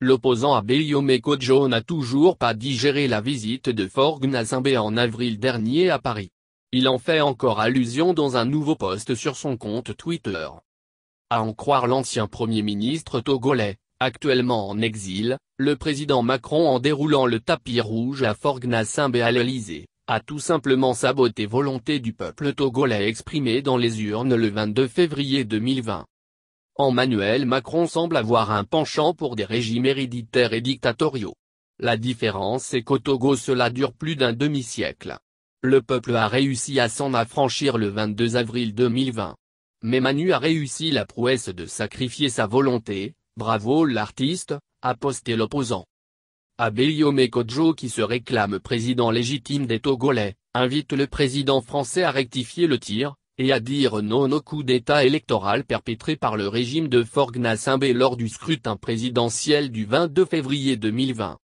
L'opposant à Kojo n'a toujours pas digéré la visite de Forgna Simbé en avril dernier à Paris. Il en fait encore allusion dans un nouveau post sur son compte Twitter. À en croire l'ancien premier ministre togolais, actuellement en exil, le président Macron en déroulant le tapis rouge à Forgna Simbé à l'Elysée, a tout simplement saboté volonté du peuple togolais exprimée dans les urnes le 22 février 2020. Emmanuel Macron semble avoir un penchant pour des régimes héréditaires et dictatoriaux. La différence est qu'au Togo cela dure plus d'un demi-siècle. Le peuple a réussi à s'en affranchir le 22 avril 2020. Mais Manu a réussi la prouesse de sacrifier sa volonté, bravo l'artiste, a posté l'opposant. Abeliome Kodjo qui se réclame président légitime des Togolais, invite le président français à rectifier le tir, et à dire non au coup d'État électoral perpétré par le régime de Forgnac-Simbé lors du scrutin présidentiel du 22 février 2020.